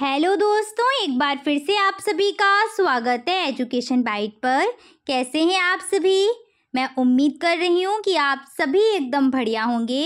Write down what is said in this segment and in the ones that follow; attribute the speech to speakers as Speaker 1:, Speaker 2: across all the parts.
Speaker 1: hello दोस्तों एक बार फिर से आप सभी का स्वागत है एजुकेशन बाइट पर कैसे हैं आप सभी मैं उम्मीद कर रही हूँ कि आप सभी एकदम बढ़िया होंगे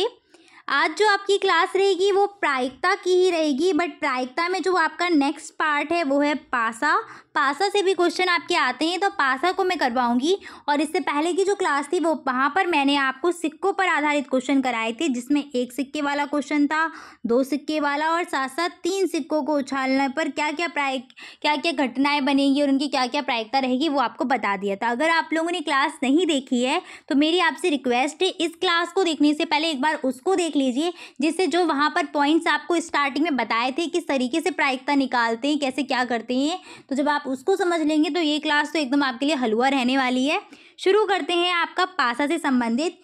Speaker 1: आज जो आपकी क्लास रहेगी वो प्रायिकता की ही रहेगी बट प्रायिकता में जो आपका नेक्स्ट पार्ट है वो है पासा पासा से भी क्वेश्चन आपके आते हैं तो पासा को मैं करवाऊंगी और इससे पहले की जो क्लास थी वो वहाँ पर मैंने आपको सिक्कों पर आधारित क्वेश्चन कराए थे जिसमें एक सिक्के वाला क्वेश्चन था दो सिक्के वाला और साथ साथ तीन सिक्कों को उछालने पर क्या क्या प्राय क्या क्या घटनाएँ बनेंगी और उनकी क्या क्या प्रायिकता रहेगी वो आपको बता दिया था अगर आप लोगों ने क्लास नहीं देखी है तो मेरी आपसे रिक्वेस्ट है इस क्लास को देखने से पहले एक बार उसको देख लीजिए जिससे जो वहाँ पर पॉइंट्स आपको स्टार्टिंग में बताए थे किस तरीके से प्रायिकता निकालते हैं कैसे क्या करते हैं तो जब आप आप उसको समझ लेंगे तो ये क्लास तो एकदम आपके लिए हलवा रहने वाली है शुरू करते हैं आपका पासा से संबंधित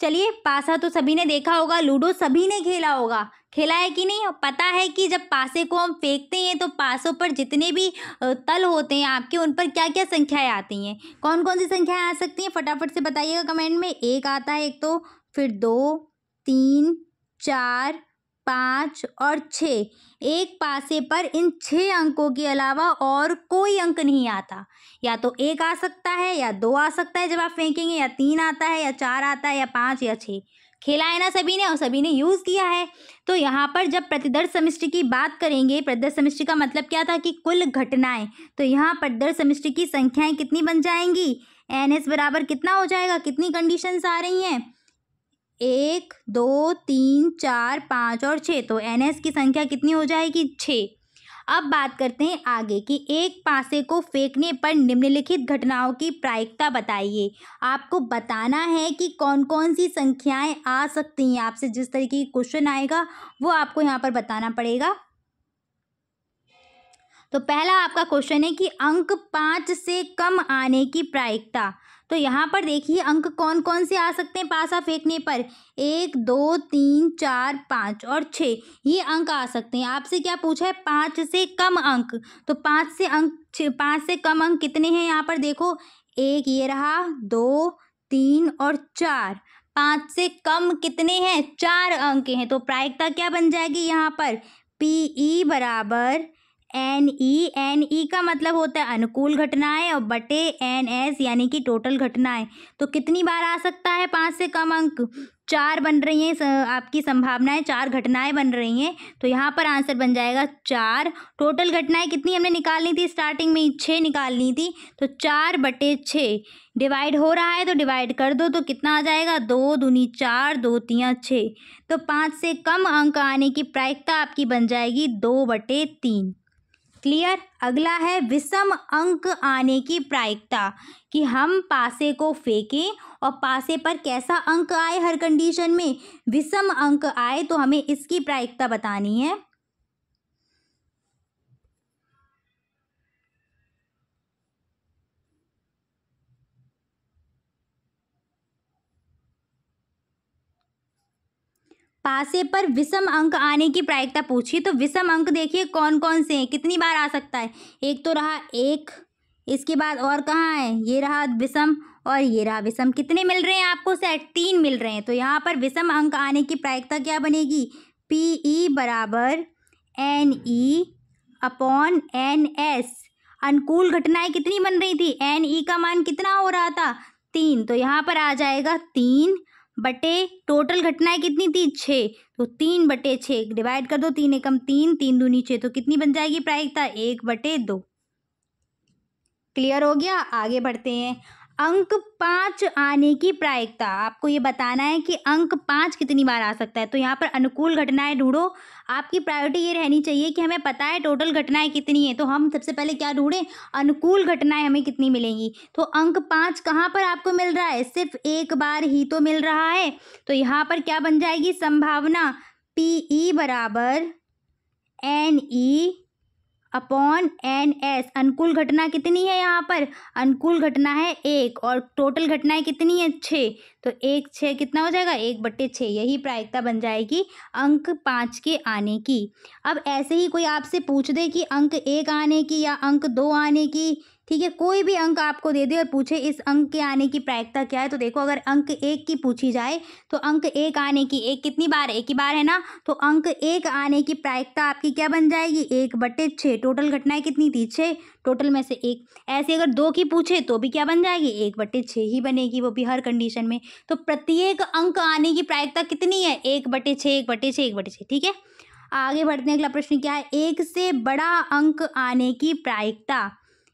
Speaker 1: चलिए पासा तो सभी ने देखा होगा लूडो सभी ने खेला होगा खेला है कि नहीं पता है कि जब पासे को हम फेंकते हैं तो पासों पर जितने भी तल होते हैं आपके उन पर क्या क्या संख्याएं आती हैं कौन कौन सी संख्याएं आ सकती हैं फटाफट से बताइएगा कमेंट में एक आता है एक तो फिर दो तीन चार पाँच और छः एक पासे पर इन छः अंकों के अलावा और कोई अंक नहीं आता या तो एक आ सकता है या दो आ सकता है जब आप फेंकेंगे या तीन आता है या चार आता है या पाँच या छः खेला है ना सभी ने और सभी ने यूज़ किया है तो यहाँ पर जब प्रतिदर्श समिष्टि की बात करेंगे प्रतिदर्श समिष्टि का मतलब क्या था कि कुल घटनाएं तो यहाँ प्रतिदर्श समिष्टि की संख्याएं कितनी बन जाएंगी एन एस बराबर कितना हो जाएगा कितनी कंडीशंस आ रही हैं एक दो तीन चार पाँच और छः तो एन एस की संख्या कितनी हो जाएगी छः अब बात करते हैं आगे कि एक पासे को फेंकने पर निम्नलिखित घटनाओं की प्रायिकता बताइए आपको बताना है कि कौन कौन सी संख्याएं आ सकती हैं आपसे जिस तरीके की क्वेश्चन आएगा वो आपको यहाँ पर बताना पड़ेगा तो पहला आपका क्वेश्चन है कि अंक पाँच से कम आने की प्रायिकता तो यहाँ पर देखिए अंक कौन कौन से आ सकते हैं पासा फेंकने पर एक दो तीन चार पाँच और छः ये अंक आ सकते हैं आपसे क्या पूछा है पाँच से कम अंक तो पाँच से अंक पाँच से कम अंक कितने हैं यहाँ पर देखो एक ये रहा दो तीन और चार पाँच से कम कितने हैं चार अंक हैं तो प्रायिकता क्या बन जाएगी यहाँ पर पी ई बराबर एन ई एन ई का मतलब होता है अनुकूल घटनाएं और बटे एन एस यानी कि टोटल घटनाएं तो कितनी बार आ सकता है पाँच से कम अंक चार बन रही हैं आपकी संभावनाएं चार घटनाएं बन रही हैं तो यहाँ पर आंसर बन जाएगा चार टोटल घटनाएं कितनी हमने निकालनी थी स्टार्टिंग में छः निकालनी थी तो चार बटे छः डिवाइड हो रहा है तो डिवाइड कर दो तो कितना आ जाएगा दो दूनी चार दो तियाँ छः तो पाँच से कम अंक आने की प्रायिकता आपकी बन जाएगी दो बटे तीन क्लियर अगला है विषम अंक आने की प्रायिकता कि हम पासे को फेंकें और पासे पर कैसा अंक आए हर कंडीशन में विषम अंक आए तो हमें इसकी प्रायिकता बतानी है पासे पर विषम अंक आने की प्रायिकता पूछी तो विषम अंक देखिए कौन कौन से हैं कितनी बार आ सकता है एक तो रहा एक इसके बाद और कहाँ है ये रहा विषम और ये रहा विषम कितने मिल रहे हैं आपको सेट तीन मिल रहे हैं तो यहाँ पर विषम अंक आने की प्रायिकता क्या बनेगी पी ई e बराबर N E upon N S अनुकूल घटनाएं कितनी बन रही थी एन ई e का मान कितना हो रहा था तीन तो यहाँ पर आ जाएगा तीन बटे टोटल घटनाएं कितनी थी छः तो तीन बटे छः डिवाइड कर दो तीन एकम तीन तीन दूनी छः तो कितनी बन जाएगी प्रायिकता एक बटे दो क्लियर हो गया आगे बढ़ते हैं अंक पाँच आने की प्रायिकता आपको ये बताना है कि अंक पाँच कितनी बार आ सकता है तो यहाँ पर अनुकूल घटनाएं ढूंढो आपकी प्रायोरिटी ये रहनी चाहिए कि हमें पता है टोटल घटनाएं कितनी है तो हम सबसे पहले क्या ढूंढें अनुकूल घटनाएं हमें कितनी मिलेंगी तो अंक पाँच कहाँ पर आपको मिल रहा है सिर्फ एक बार ही तो मिल रहा है तो यहाँ पर क्या बन जाएगी संभावना पी ई e बराबर N E e upon N S अनुकूल घटना कितनी है यहाँ पर अनुकूल घटना है एक और टोटल घटनाएं कितनी है छः तो एक छः कितना हो जाएगा एक बट्टे छः यही प्रायिकता बन जाएगी अंक पाँच के आने की अब ऐसे ही कोई आपसे पूछ दे कि अंक एक आने की या अंक दो आने की ठीक है कोई भी अंक आपको दे दे और पूछे इस अंक के आने की प्रायिकता क्या है तो देखो अगर अंक एक की पूछी जाए तो अंक एक आने की एक कितनी बार एक ही बार है ना तो अंक एक आने की प्रायिकता आपकी क्या बन जाएगी एक बटे छः टोटल घटनाएं कितनी थी छः टोटल में से एक ऐसे अगर दो की पूछे तो भी क्या बन जाएगी एक बटे छः ही बनेगी वो भी हर कंडीशन में तो प्रत्येक अंक आने की प्रायिकता कितनी है एक बटे छः एक बटे छः एक बटे छः ठीक है आगे बढ़ते हैं अगला प्रश्न क्या है एक से बड़ा अंक आने की प्रायिकता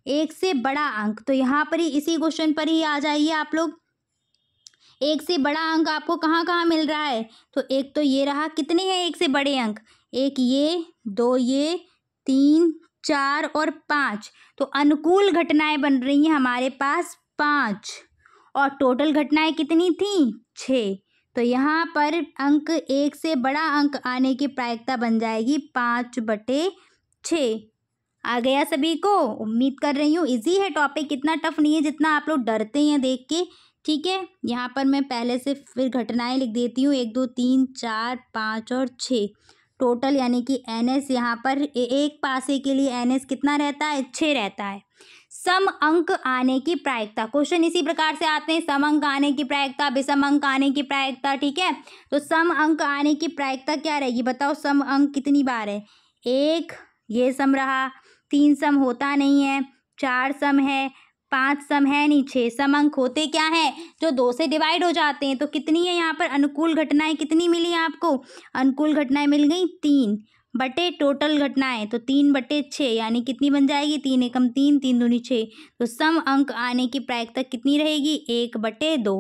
Speaker 1: एक से बड़ा अंक तो यहाँ पर ही इसी क्वेश्चन पर ही आ जाइए आप लोग एक से बड़ा अंक आपको कहाँ कहाँ मिल रहा है तो एक तो ये रहा कितने हैं एक से बड़े अंक एक ये दो ये तीन चार और पाँच तो अनुकूल घटनाएं बन रही हैं हमारे पास पाँच और टोटल घटनाएं कितनी थी छः तो यहाँ पर अंक एक से बड़ा अंक आने की प्रायिकता बन जाएगी पाँच बटे छः आ गया सभी को उम्मीद कर रही हूँ इजी है टॉपिक इतना टफ नहीं है जितना आप लोग डरते हैं देख के ठीक है यहाँ पर मैं पहले से फिर घटनाएं लिख देती हूँ एक दो तीन चार पाँच और छः टोटल यानी कि एन एस यहाँ पर एक पासे के लिए एन एस कितना रहता है छः रहता है सम अंक आने की प्रायिकता क्वेश्चन इसी प्रकार से आते हैं सम अंक आने की प्रायिकता विषम अंक आने की प्रायिकता ठीक है तो सम अंक आने की प्रायिकता क्या रहेगी बताओ सम अंक कितनी बार है एक ये सम रहा तीन सम होता नहीं है चार सम है पाँच सम है नहीं छः सम अंक होते क्या हैं जो दो से डिवाइड हो जाते हैं तो कितनी है यहाँ पर अनुकूल घटनाएं कितनी मिली आपको अनुकूल घटनाएं मिल गई तीन बटे टोटल घटनाएं तो तीन बटे छः यानी कितनी बन जाएगी तीन एकम तीन तीन दूनी छः तो सम अंक आने की प्रायिकता कितनी रहेगी एक बटे दो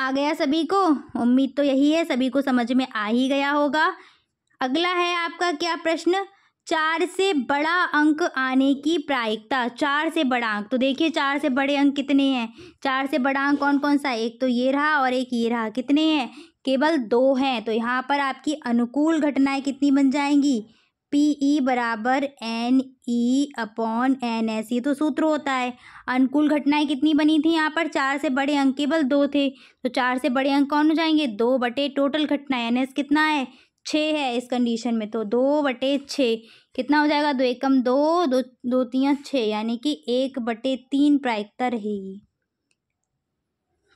Speaker 1: आ गया सभी को उम्मीद तो यही है सभी को समझ में आ ही गया होगा अगला है आपका क्या प्रश्न चार से बड़ा अंक आने की प्रायिकता चार से बड़ा अंक तो देखिए चार से बड़े अंक कितने हैं चार से बड़ा अंक कौन कौन सा एक तो ये रहा और एक ये रहा कितने हैं केवल दो हैं तो यहाँ पर आपकी अनुकूल घटनाएं कितनी बन जाएंगी पी ई e बराबर N E e upon N S ये तो सूत्र होता है अनुकूल घटनाएं कितनी बनी थी यहाँ पर चार से बड़े अंक केवल दो थे तो चार से बड़े अंक कौन हो जाएंगे दो बटे टोटल घटना एन एस कितना है छः है इस कंडीशन में तो दो बटे छः कितना हो जाएगा दो एकम दो दो दो तियाँ छः यानी कि एक बटे तीन प्रायिकता रहेगी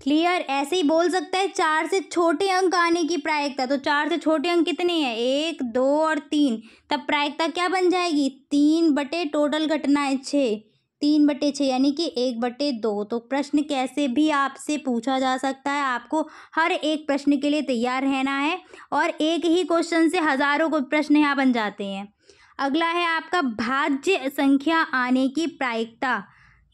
Speaker 1: क्लियर ऐसे ही बोल सकता है चार से छोटे अंक आने की प्रायिकता तो चार से छोटे अंक कितने हैं एक दो और तीन तब प्रायिकता क्या बन जाएगी तीन बटे टोटल घटनाएं छः तीन बटे छः यानी कि एक बटे दो तो प्रश्न कैसे भी आपसे पूछा जा सकता है आपको हर एक प्रश्न के लिए तैयार रहना है और एक ही क्वेश्चन से हज़ारों को प्रश्न यहाँ बन जाते हैं अगला है आपका भाज्य संख्या आने की प्रायिकता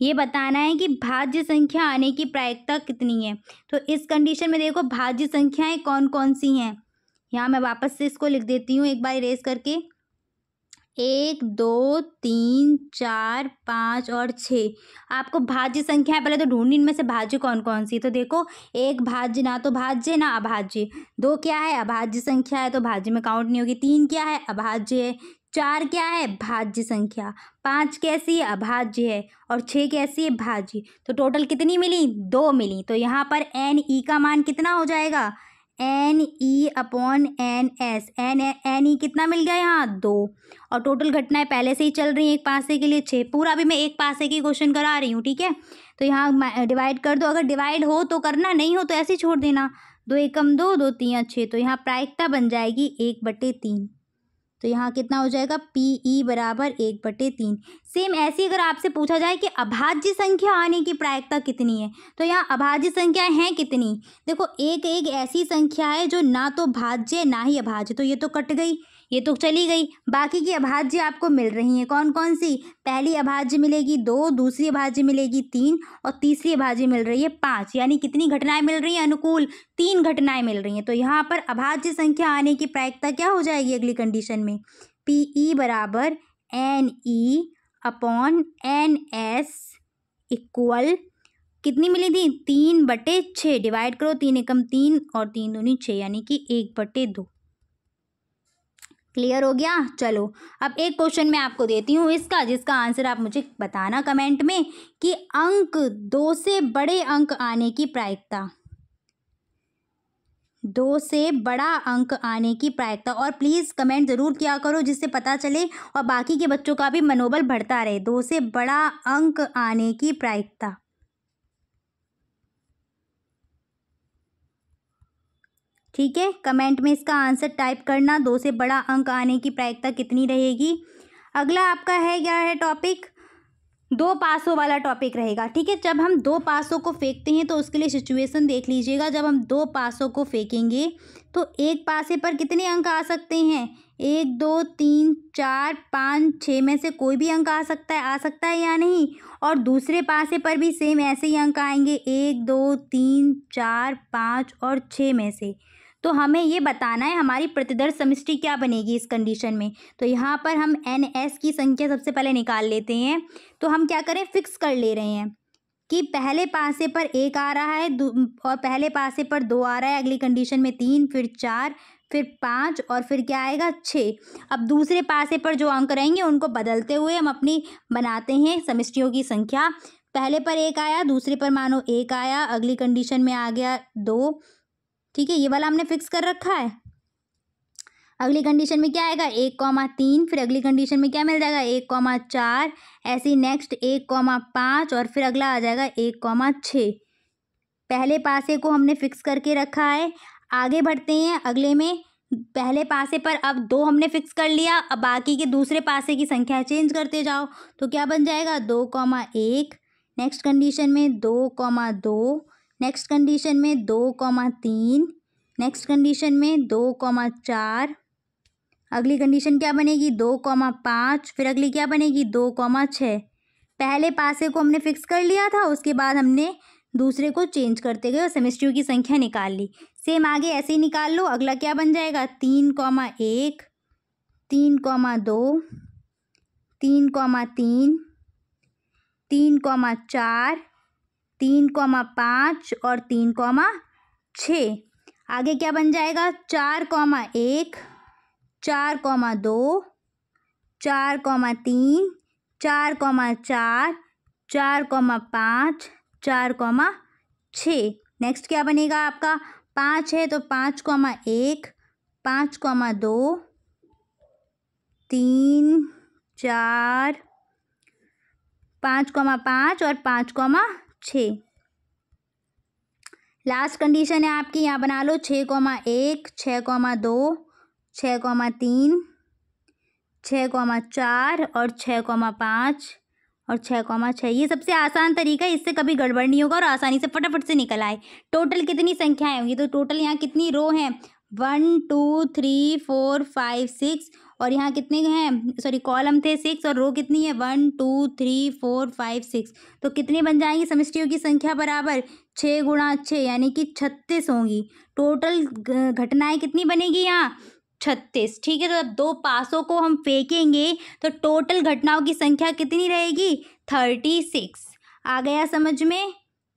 Speaker 1: ये बताना है कि भाज्य संख्या आने की प्रायिकता कितनी है तो इस कंडीशन में देखो भाज्य संख्याएँ कौन कौन सी हैं यहाँ मैं वापस से इसको लिख देती हूँ एक बार इरेज करके एक दो तीन चार पाँच और छः आपको भाज्य संख्या पहले तो ढूंढनी इनमें से भाज्य कौन कौन सी तो देखो एक भाज्य ना तो भाज्य ना अभाज्य दो क्या है अभाज्य संख्या है तो भाज्य में काउंट नहीं होगी तीन क्या है अभाज्य है चार क्या है भाज्य संख्या पाँच कैसी है अभाज्य है और छः कैसी है भाज्य तो टोटल कितनी मिली दो मिली तो यहाँ पर एन ई e का मान कितना हो जाएगा N E upon N S N N E कितना मिल गया यहाँ दो और टोटल घटनाएं पहले से ही चल रही हैं एक पासे के लिए छः पूरा अभी मैं एक पासे की क्वेश्चन करा रही हूँ ठीक है तो यहाँ डिवाइड कर दो अगर डिवाइड हो तो करना नहीं हो तो ऐसे ही छोड़ देना दो एकम दो दो तीन छः तो यहाँ प्रायिकता बन जाएगी एक बटे तीन तो यहाँ कितना हो जाएगा पी ई e बराबर एक बटे तीन सेम ऐसी अगर आपसे पूछा जाए कि अभाज्य संख्या आने की प्रायिकता कितनी है तो यहाँ अभाज्य संख्या हैं कितनी देखो एक एक ऐसी संख्या है जो ना तो भाज्य ना ही अभाज्य तो ये तो कट गई ये तो चली गई बाकी की अभाज्य आपको मिल रही हैं कौन कौन सी पहली अभाज्य मिलेगी दो दूसरी अभाज्य मिलेगी तीन और तीसरी अभाज्य मिल रही है पाँच यानी कितनी घटनाएं मिल रही हैं अनुकूल तीन घटनाएं मिल रही हैं तो यहाँ पर अभाज्य संख्या आने की प्रायिकता क्या हो जाएगी अगली कंडीशन में पी ई e बराबर N E upon N S equal कितनी मिली थी तीन बटे छः डिवाइड करो तीन एकम तीन और तीन दूनी छः यानी कि एक बटे दो क्लियर हो गया चलो अब एक क्वेश्चन मैं आपको देती हूँ इसका जिसका आंसर आप मुझे बताना कमेंट में कि अंक दो से बड़े अंक आने की प्रायिकता दो से बड़ा अंक आने की प्रायिकता और प्लीज़ कमेंट ज़रूर किया करो जिससे पता चले और बाकी के बच्चों का भी मनोबल बढ़ता रहे दो से बड़ा अंक आने की प्रायिकता ठीक है कमेंट में इसका आंसर टाइप करना दो से बड़ा अंक आने की प्रायिकता कितनी रहेगी अगला आपका है क्या है टॉपिक दो पासों वाला टॉपिक रहेगा ठीक है जब हम दो पासों को फेंकते हैं तो उसके लिए सिचुएशन देख लीजिएगा जब हम दो पासों को फेंकेंगे तो एक पासे पर कितने अंक आ सकते हैं एक दो तीन चार पाँच छः में से कोई भी अंक आ सकता है आ सकता है या नहीं और दूसरे पासे पर भी सेम ऐसे ही अंक आएंगे एक दो तीन चार पाँच और छः में से तो हमें ये बताना है हमारी प्रतिदर्श समिष्टि क्या बनेगी इस कंडीशन में तो यहाँ पर हम एन एस की संख्या सबसे पहले निकाल लेते हैं तो हम क्या करें फिक्स कर ले रहे हैं कि पहले पासे पर एक आ रहा है और पहले पासे पर दो आ रहा है अगली कंडीशन में तीन फिर चार फिर पाँच और फिर क्या आएगा छः अब दूसरे पासे पर जो अंक रहेंगे उनको बदलते हुए हम अपनी बनाते हैं समिष्टियों की संख्या पहले पर एक आया दूसरे पर मानो एक आया अगली कंडीशन में आ गया दो ठीक है ये वाला हमने फिक्स कर रखा है अगली कंडीशन में क्या आएगा एक कॉमा तीन फिर अगली कंडीशन में क्या मिल जाएगा एक कॉमा चार ऐसे ही नेक्स्ट एक कॉमा पाँच और फिर अगला आ जाएगा एक कॉमा छः पहले पासे को हमने फिक्स करके रखा है आगे बढ़ते हैं अगले में पहले पासे पर अब दो हमने फिक्स कर लिया अब बाकी के दूसरे पासे की संख्या चेंज करते जाओ तो क्या बन जाएगा दो कौमा एक नेक्स्ट कंडीशन में दो कौमा दो नेक्स्ट कंडीशन में दो कॉमा तीन नेक्स्ट कंडीशन में दो कॉमा चार अगली कंडीशन क्या बनेगी दो कॉमा पाँच फिर अगली क्या बनेगी दो कॉमा छः पहले पासे को हमने फिक्स कर लिया था उसके बाद हमने दूसरे को चेंज करते गए और सेमिस्ट्रियों की संख्या निकाल ली सेम आगे ऐसे ही निकाल लो अगला क्या बन जाएगा तीन कॉमा एक तीन कॉमा दो तीन कॉमा तीन तीन कॉमा चार तीन कौमा पाँच और तीन कौमा छः आगे क्या बन जाएगा चार कौमा एक चार कौमा दो चार कौमा तीन चार कौमा चार चार कौमा पाँच चार कौमा छः नेक्स्ट क्या बनेगा आपका पाँच है तो पाँच कौमा एक पाँच कौमा दो तीन चार पाँच कौमा पाँच और पाँच कौमा छ लास्ट कंडीशन है आपकी यहाँ बना लो छः कौमा एक छः कौमा दो छः कौमा तीन छः कौमा चार और छः कौमा पाँच और छः कौमा छः ये सबसे आसान तरीका है इससे कभी गड़बड़ नहीं होगा और आसानी से फटाफट से निकल आए टोटल कितनी संख्याएं होंगी तो टोटल यहाँ कितनी रो हैं one two three four five six और यहाँ कितने हैं सॉरी कॉलम थे सिक्स और रो कितनी है one two three four five six तो कितने बन जाएंगी समिष्टियों की संख्या बराबर छः गुणा छः यानी कि छत्तीस होंगी टोटल घटनाएं कितनी बनेगी यहाँ छत्तीस ठीक है तो अब दो पासों को हम फेंकेंगे तो टोटल घटनाओं की संख्या कितनी रहेगी थर्टी सिक्स आ गया समझ में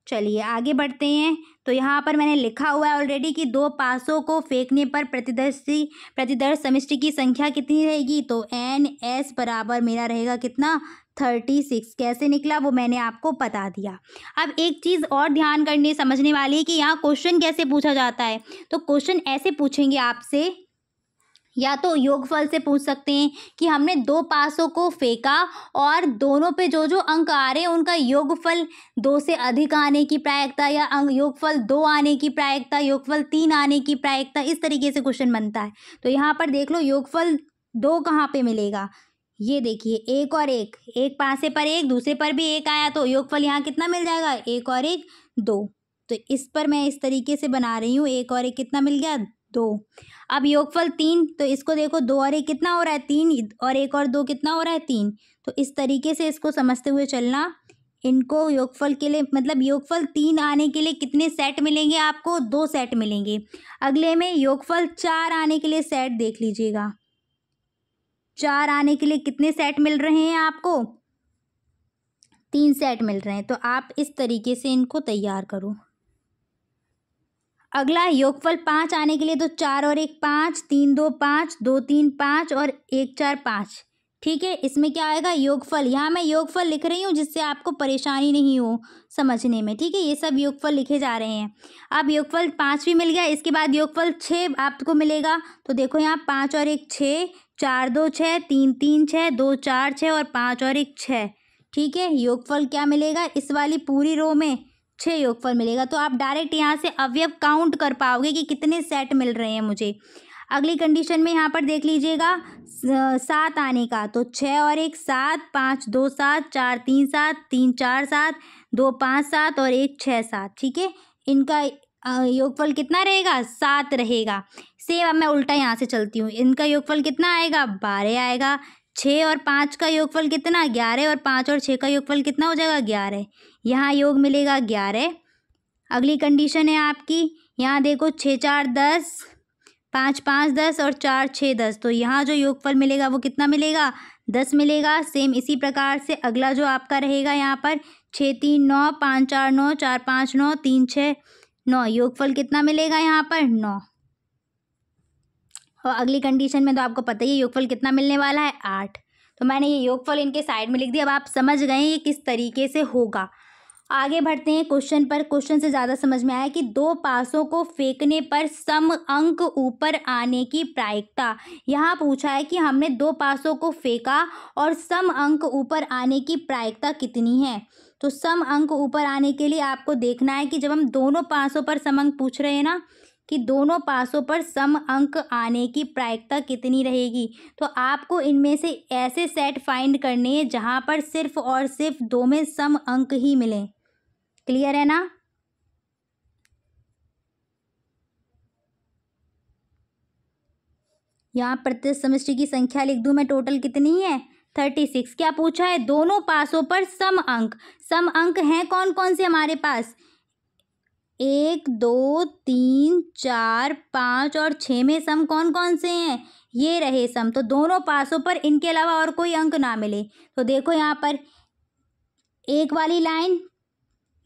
Speaker 1: चलिए आगे बढ़ते हैं तो यहाँ पर मैंने लिखा हुआ है ऑलरेडी कि दो पासों को फेंकने पर प्रतिदर्शी प्रतिदर्श समिष्टि की संख्या कितनी रहेगी तो एन एस बराबर मेरा रहेगा कितना थर्टी सिक्स कैसे निकला वो मैंने आपको बता दिया अब एक चीज़ और ध्यान करने समझने वाली है कि यहाँ क्वेश्चन कैसे पूछा जाता है तो क्वेश्चन ऐसे पूछेंगे आपसे या तो योगफल से पूछ सकते हैं कि हमने दो पासों को फेंका और दोनों पे जो जो अंक आ रहे हैं उनका योगफल दो से अधिक आने की प्रायिकता या अंक योगफल दो आने की प्रायिकता योगफल तीन आने की प्रायिकता इस तरीके से क्वेश्चन बनता है तो यहाँ पर देख लो योगफल दो कहाँ पे मिलेगा ये देखिए एक और एक एक पासे पर एक दूसरे पर भी एक आया तो योगफल यहाँ कितना मिल जाएगा एक और एक दो तो इस पर मैं इस तरीके से बना रही हूँ एक और एक कितना मिल गया दो अब योगफल तीन तो इसको देखो दो और एक कितना हो रहा है तीन और एक और दो कितना हो रहा है तीन तो इस तरीके से इसको समझते हुए चलना इनको योगफल के लिए मतलब योगफल तीन आने के लिए कितने सेट मिलेंगे आपको दो सेट मिलेंगे अगले में योगफल चार आने के लिए सेट देख लीजिएगा चार आने के लिए कितने सेट मिल रहे हैं आपको तीन सेट मिल रहे हैं तो आप इस तरीके से इनको तैयार करो अगला योगफल पाँच आने के लिए तो चार और एक पाँच तीन दो पाँच दो तीन पाँच और एक चार पाँच ठीक है इसमें क्या आएगा योगफल यहाँ मैं योगफल लिख रही हूँ जिससे आपको परेशानी नहीं हो समझने में ठीक है ये सब योगफल लिखे जा रहे हैं अब योगफल पाँच भी मिल गया इसके बाद योगफल छः आपको मिलेगा तो देखो यहाँ पाँच और एक छः चार दो छः तीन तीन छः दो चार छः और पाँच और एक छः ठीक है योगफल क्या मिलेगा इस वाली पूरी रो में छः योगफल मिलेगा तो आप डायरेक्ट यहाँ से अवयव काउंट कर पाओगे कि कितने सेट मिल रहे हैं मुझे अगली कंडीशन में यहाँ पर देख लीजिएगा सात आने का तो छः और एक सात पाँच दो सात चार तीन सात तीन चार सात दो पाँच सात और एक छः सात ठीक है इनका योगफल कितना रहेगा सात रहेगा सेम अब मैं उल्टा यहाँ से चलती हूँ इनका योगफल कितना आएगा बारह आएगा छः और पाँच का योगफल कितना ग्यारह और पाँच और छः का योगफल कितना हो जाएगा ग्यारह यहाँ योग मिलेगा ग्यारह अगली कंडीशन है आपकी यहाँ देखो छः चार दस पाँच पाँच दस और चार छः दस तो यहाँ जो योगफल मिलेगा वो कितना मिलेगा दस मिलेगा सेम इसी प्रकार से अगला जो आपका रहेगा यहाँ पर छः तीन नौ पाँच चार नौ चार पाँच नौ तीन छः नौ योगफल कितना मिलेगा यहाँ पर नौ और अगली कंडीशन में तो आपको पता ही है योगफल कितना मिलने वाला है आठ तो मैंने ये योगफल इनके साइड में लिख दिया अब आप समझ गए ये किस तरीके से होगा आगे बढ़ते हैं क्वेश्चन पर क्वेश्चन से ज़्यादा समझ में आया कि दो पासों को फेंकने पर सम अंक ऊपर आने की प्रायिकता यहाँ पूछा है कि हमने दो पासों को फेंका और सम अंक ऊपर आने की प्रायिकता कितनी है तो सम अंक ऊपर आने के लिए आपको देखना है कि जब हम दोनों पासों पर सम अंक पूछ रहे हैं ना कि दोनों पासों पर सम अंक आने की प्रायिकता कितनी रहेगी तो आपको इनमें से ऐसे सेट फाइंड करने हैं जहाँ पर सिर्फ और सिर्फ दो में सम अंक ही मिलें क्लियर है ना यहाँ प्रत्येक समिष्टि की संख्या लिख दूँ मैं टोटल कितनी है थर्टी सिक्स क्या पूछा है दोनों पासों पर सम अंक सम अंक हैं कौन कौन से हमारे पास एक दो तीन चार पाँच और छः में सम कौन कौन से हैं ये रहे सम तो दोनों पासों पर इनके अलावा और कोई अंक ना मिले तो देखो यहाँ पर एक वाली लाइन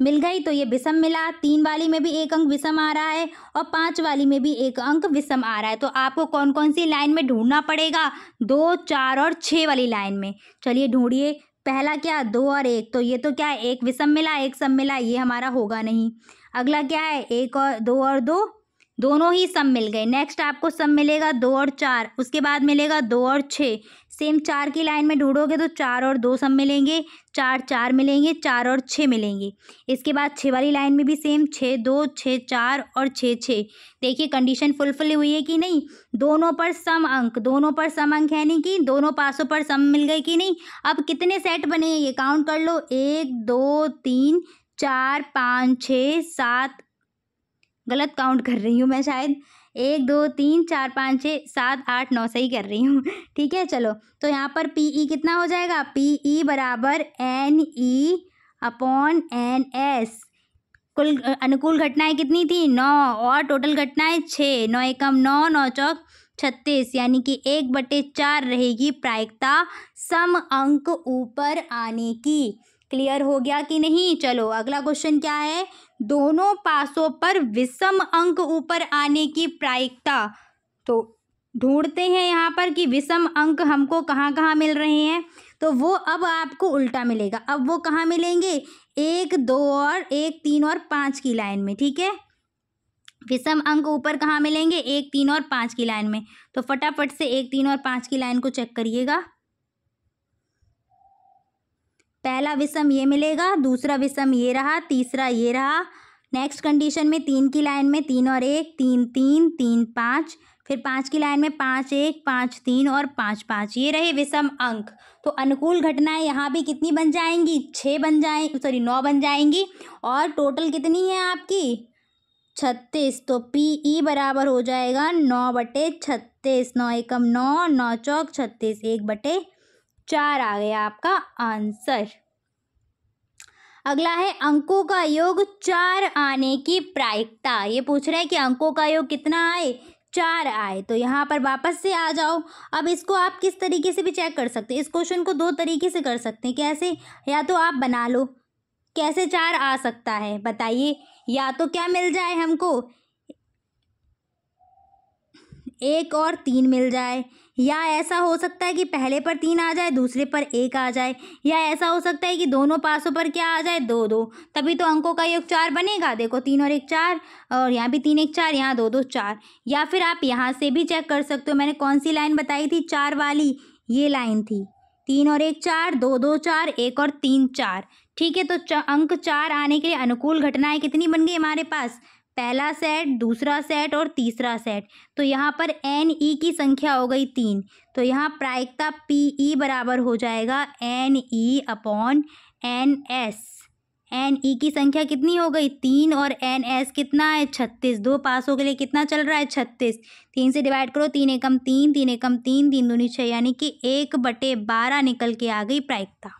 Speaker 1: मिल गई तो ये विषम मिला तीन वाली में भी एक अंक विषम आ रहा है और पाँच वाली में भी एक अंक विषम आ रहा है तो आपको कौन कौन सी लाइन में ढूंढना पड़ेगा दो चार और छः वाली लाइन में चलिए ढूंढिए पहला क्या दो और एक तो ये तो क्या एक विषम मिला एक सम मिला ये हमारा होगा नहीं अगला क्या है एक और दो और दो दोनों ही सम मिल गए नेक्स्ट आपको सम मिलेगा दो और चार उसके बाद मिलेगा दो और छः सेम चार की लाइन में ढूंढोगे तो चार और दो सम मिलेंगे चार चार मिलेंगे चार और छः मिलेंगे इसके बाद छः वाली लाइन में भी सेम छः दो छः चार और छः छः देखिए कंडीशन फुलफिल हुई है कि नहीं दोनों पर सम अंक दोनों पर सम अंक है नहीं कि दोनों पासों पर सम मिल गए कि नहीं अब कितने सेट बने ये काउंट कर लो एक दो तीन चार पाँच छः सात गलत काउंट कर रही हूँ मैं शायद एक दो तीन चार पाँच छः सात आठ नौ सही कर रही हूँ ठीक है चलो तो यहाँ पर पी ई e कितना हो जाएगा पी ई e बराबर N E upon N S कुल अनुकूल घटनाएं कितनी थी नौ और टोटल घटनाएं छः नौ एकम नौ नौ चौक छत्तीस यानी कि एक बटे चार रहेगी प्रायिकता सम अंक ऊपर आने की क्लियर हो गया कि नहीं चलो अगला क्वेश्चन क्या है दोनों पासों पर विषम अंक ऊपर आने की प्रायिकता तो ढूंढते हैं यहाँ पर कि विषम अंक हमको कहाँ कहाँ मिल रहे हैं तो वो अब आपको उल्टा मिलेगा अब वो कहाँ मिलेंगे एक दो और एक तीन और पाँच की लाइन में ठीक है विषम अंक ऊपर कहाँ मिलेंगे एक तीन और पाँच की लाइन में तो फटाफट से एक तीन और पाँच की लाइन को चेक करिएगा पहला विषम ये मिलेगा दूसरा विषम ये रहा तीसरा ये रहा नेक्स्ट कंडीशन में तीन की लाइन में तीन और एक तीन तीन तीन पाँच फिर पाँच की लाइन में पाँच एक पाँच तीन और पाँच पाँच ये रहे विषम अंक तो अनुकूल घटनाएं यहाँ भी कितनी बन जाएंगी छः बन जाए सॉरी नौ बन जाएंगी और टोटल कितनी है आपकी छत्तीस तो पी ई e बराबर हो जाएगा नौ बटे छत्तीस नौ एकम नौ नौ चौक छत्तीस एक बटे चार आ गया आपका आंसर अगला है अंकों का योग चार आने की प्रायिकता ये पूछ रहा है कि अंकों का योग कितना आए चार आए तो यहाँ पर वापस से आ जाओ अब इसको आप किस तरीके से भी चेक कर सकते हैं इस क्वेश्चन को दो तरीके से कर सकते हैं कैसे या तो आप बना लो कैसे चार आ सकता है बताइए या तो क्या मिल जाए हमको एक और तीन मिल जाए या ऐसा हो सकता है कि पहले पर तीन आ जाए दूसरे पर एक आ जाए या ऐसा हो सकता है कि दोनों पासों पर क्या आ जाए दो दो तभी तो अंकों का योग चार बनेगा देखो तीन और एक चार और यहाँ भी तीन एक चार यहाँ दो दो चार या फिर आप यहाँ से भी चेक कर सकते हो मैंने कौन सी लाइन बताई थी चार वाली ये लाइन थी तीन और एक चार दो दो चार एक और तीन चार ठीक है तो अंक चार आने के लिए अनुकूल घटनाएं कितनी बन गई हमारे पास पहला सेट दूसरा सेट और तीसरा सेट तो यहाँ पर एन ई e की संख्या हो गई तीन तो यहाँ प्रायिकता पी ई e बराबर हो जाएगा N E upon N S N E की संख्या कितनी हो गई तीन और एन एस कितना है छत्तीस दो पासों के लिए कितना चल रहा है छत्तीस तीन से डिवाइड करो तीन एकम तीन तीन एकम तीन तीन दूनी छः यानी कि एक बटे बारह निकल के आ गई प्रायिकता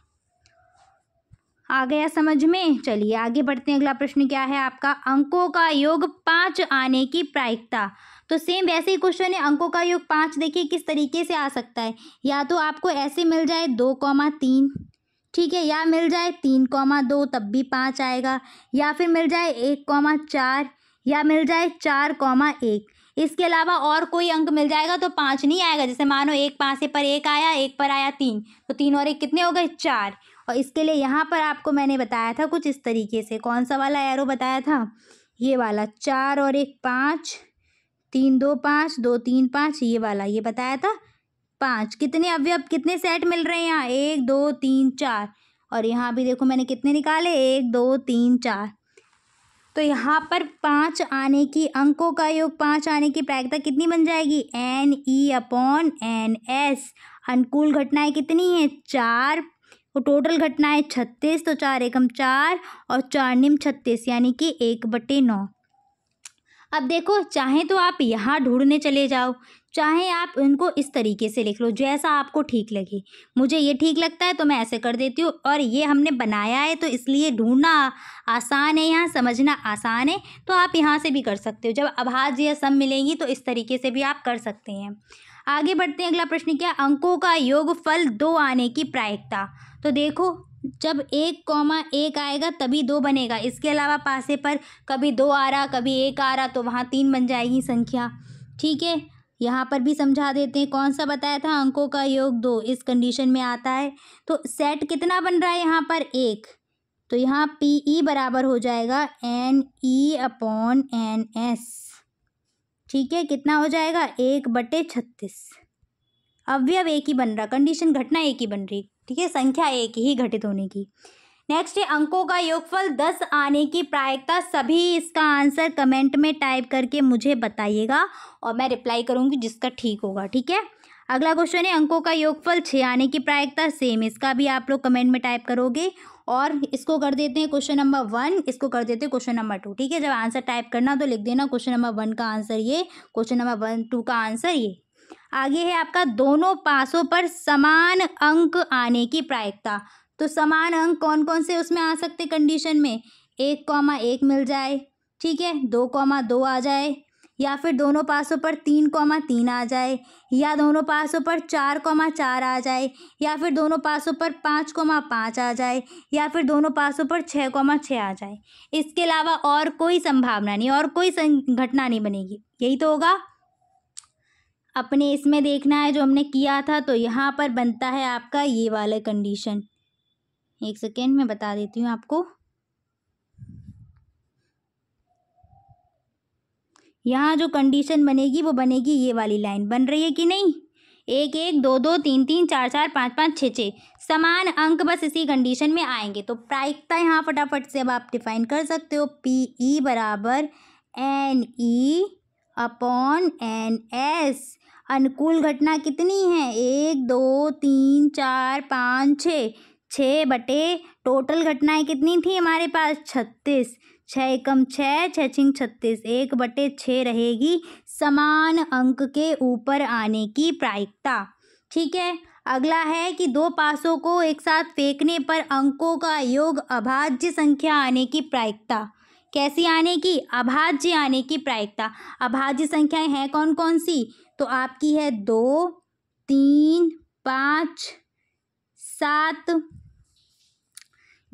Speaker 1: आ गया समझ में चलिए आगे बढ़ते हैं अगला प्रश्न क्या है आपका अंकों का योग पाँच आने की प्रायिकता तो सेम वैसे ही क्वेश्चन है अंकों का योग पाँच देखिए किस तरीके से आ सकता है या तो आपको ऐसे मिल जाए दो कौमा तीन ठीक है या मिल जाए तीन कौमा दो तब भी पाँच आएगा या फिर मिल जाए एक कौमा चार या मिल जाए चार कौमा एक इसके अलावा और कोई अंक मिल जाएगा तो पाँच नहीं आएगा जैसे मानो एक पाँच पर एक आया एक पर आया तीन तो तीन और एक कितने हो गए चार और इसके लिए यहाँ पर आपको मैंने बताया था कुछ इस तरीके से कौन सा वाला एरो बताया था ये वाला चार और एक पाँच तीन दो पाँच दो तीन पाँच ये वाला ये बताया था पाँच कितने अब कितने सेट मिल रहे हैं यहाँ एक दो तीन चार और यहाँ भी देखो मैंने कितने निकाले एक दो तीन चार तो यहाँ पर पाँच आने की अंकों का योग पाँच आने की प्रायिकता कितनी बन जाएगी N E upon N S अनुकूल घटनाएं कितनी हैं चार और तो टोटल घटनाएं छत्तीस तो चार एकम चार और चार निम छत्तीस यानी कि एक बटे नौ अब देखो चाहे तो आप यहाँ ढूंढने चले जाओ चाहे आप इनको इस तरीके से लिख लो जैसा आपको ठीक लगे मुझे ये ठीक लगता है तो मैं ऐसे कर देती हूँ और ये हमने बनाया है तो इसलिए ढूंढना आसान है यहाँ समझना आसान है तो आप यहाँ से भी कर सकते हो जब अभाज्य सम मिलेंगी तो इस तरीके से भी आप कर सकते हैं आगे बढ़ते हैं अगला प्रश्न क्या अंकों का योग फल दो आने की प्रायिकता तो देखो जब एक कॉमा एक आएगा तभी दो बनेगा इसके अलावा पासे पर कभी दो आ रहा कभी एक आ रहा तो वहाँ तीन बन जाएगी संख्या ठीक है यहाँ पर भी समझा देते हैं कौन सा बताया था अंकों का योग दो इस कंडीशन में आता है तो सेट कितना बन रहा है यहाँ पर एक तो यहाँ पी ई e बराबर हो जाएगा N E upon N S ठीक है कितना हो जाएगा एक बटे छत्तीस अवयव एक ही बन रहा कंडीशन घटना एक ही बन रही ठीक है संख्या एक ही घटित होने की नेक्स्ट है अंकों का योगफल दस आने की प्रायिकता सभी इसका आंसर कमेंट में टाइप करके मुझे बताइएगा और मैं रिप्लाई करूँगी जिसका ठीक होगा ठीक है अगला क्वेश्चन है अंकों का योगफल छः आने की प्रायिकता सेम इसका भी आप लोग कमेंट में टाइप करोगे और इसको कर देते हैं क्वेश्चन नंबर वन इसको कर देते हैं क्वेश्चन नंबर टू ठीक है जब आंसर टाइप करना तो लिख देना क्वेश्चन नंबर वन का आंसर ये क्वेश्चन नंबर वन टू का आंसर ये आगे है आपका दोनों पासों पर समान अंक आने की प्रायिकता तो समान अंक कौन कौन से उसमें आ सकते कंडीशन में एक कॉमा एक मिल जाए ठीक है दो कॉमा दो आ जाए या फिर दोनों पासों पर तीन कौमा तीन आ जाए या दोनों पासों पर चार कौमा चार आ जाए या फिर दोनों पासों पर पाँच कौमा पाँच आ जाए या फिर दोनों पासों पर छः कौमा छः आ जाए इसके अलावा और कोई संभावना नहीं और कोई घटना नहीं बनेगी यही तो होगा अपने इसमें देखना है जो हमने किया था तो यहाँ पर बनता है आपका ये वाला कंडीशन एक सेकेंड मैं बता देती हूँ आपको यहाँ जो कंडीशन बनेगी वो बनेगी ये वाली लाइन बन रही है कि नहीं एक एक दो दो तीन तीन चार चार पाँच पाँच छः छः समान अंक बस इसी कंडीशन में आएंगे तो प्रायिकता यहाँ फटाफट से अब आप डिफाइन कर सकते हो पी ई e बराबर N E upon N S अनुकूल घटना कितनी है एक दो तीन चार पाँच छः छः बटे टोटल घटनाएं कितनी थी हमारे पास छत्तीस छः एकम छः छः छिंग छत्तीस एक बटे छः रहेगी समान अंक के ऊपर आने की प्रायिकता ठीक है अगला है कि दो पासों को एक साथ फेंकने पर अंकों का योग अभाज्य संख्या आने की प्रायिकता कैसी आने की अभाज्य आने की प्रायिकता अभाज्य संख्याएं हैं कौन कौन सी तो आपकी है दो तीन पाँच सात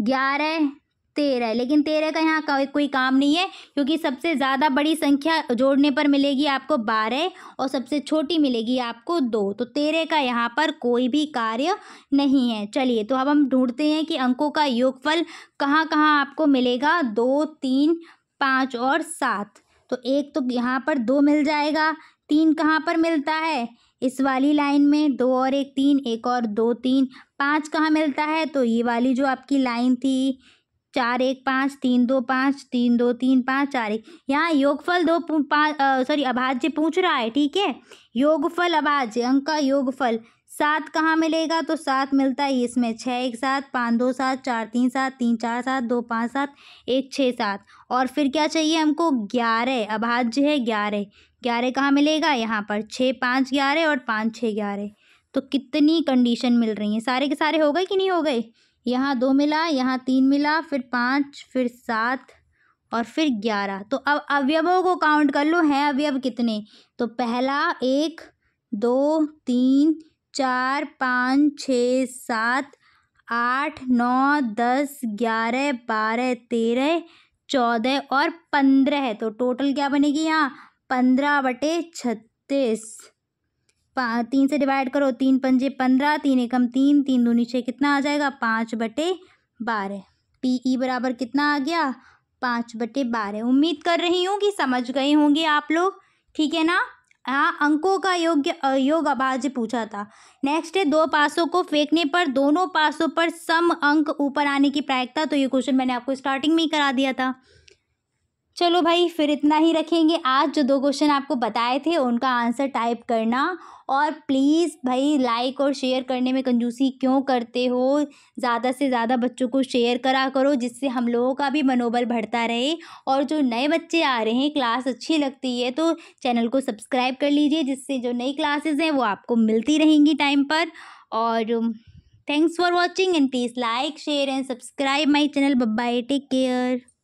Speaker 1: ग्यारह तेरह लेकिन तेरह का यहाँ का, कोई काम नहीं है क्योंकि सबसे ज़्यादा बड़ी संख्या जोड़ने पर मिलेगी आपको बारह और सबसे छोटी मिलेगी आपको दो तो तेरह का यहाँ पर कोई भी कार्य नहीं है चलिए तो अब हम ढूंढते हैं कि अंकों का योगफल कहाँ कहाँ आपको मिलेगा दो तीन पाँच और सात तो एक तो यहाँ पर दो मिल जाएगा तीन कहाँ पर मिलता है इस वाली लाइन में दो और एक तीन एक और दो तीन पाँच कहाँ मिलता है तो ये वाली जो आपकी लाइन थी चार एक पाँच तीन दो पाँच तीन दो तीन पाँच चार एक यहाँ योगफल दो पाँच सॉरी अभाज्य पूछ रहा है ठीक है योगफल अभाज्य अंक का योगफल सात कहाँ मिलेगा तो सात मिलता है इसमें छः एक सात पाँच दो सात चार तीन सात तीन चार सात दो पाँच सात एक छः सात और फिर क्या चाहिए हमको ग्यारह अभाज्य है ग्यारह ग्यारह कहाँ मिलेगा यहाँ पर छः पाँच ग्यारह और पाँच छः ग्यारह तो कितनी कंडीशन मिल रही है सारे के सारे हो गए कि नहीं हो गए यहाँ दो मिला यहाँ तीन मिला फिर पाँच फिर सात और फिर ग्यारह तो अब अवयवों को काउंट कर लो हैं अवयव कितने तो पहला एक दो तीन चार पाँच छ सात आठ नौ दस ग्यारह बारह तेरह चौदह और पंद्रह तो टोटल क्या बनेगी यहाँ पंद्रह बटे छत्तीस तीन से डिवाइड करो तीन पंजे पंद्रह तीन एकम तीन तीन दो नीचे कितना आ जाएगा पाँच बटे बारह पी ई e बराबर कितना आ गया पाँच बटे बारह उम्मीद कर रही हूँ कि समझ गए होंगे आप लोग ठीक है ना हाँ अंकों का योग्य योग अभाज्य पूछा था नेक्स्ट है दो पासों को फेंकने पर दोनों पासों पर सम अंक ऊपर आने की प्रायिकता तो ये क्वेश्चन मैंने आपको स्टार्टिंग में ही करा दिया था चलो भाई फिर इतना ही रखेंगे आज जो दो क्वेश्चन आपको बताए थे उनका आंसर टाइप करना और प्लीज़ भाई लाइक और शेयर करने में कंजूसी क्यों करते हो ज़्यादा से ज़्यादा बच्चों को शेयर करा करो जिससे हम लोगों का भी मनोबल बढ़ता रहे और जो नए बच्चे आ रहे हैं क्लास अच्छी लगती है तो चैनल को सब्सक्राइब कर लीजिए जिससे जो नई क्लासेज हैं वो आपको मिलती रहेंगी टाइम पर और thanks for watching and please like share and subscribe my channel Babbai take care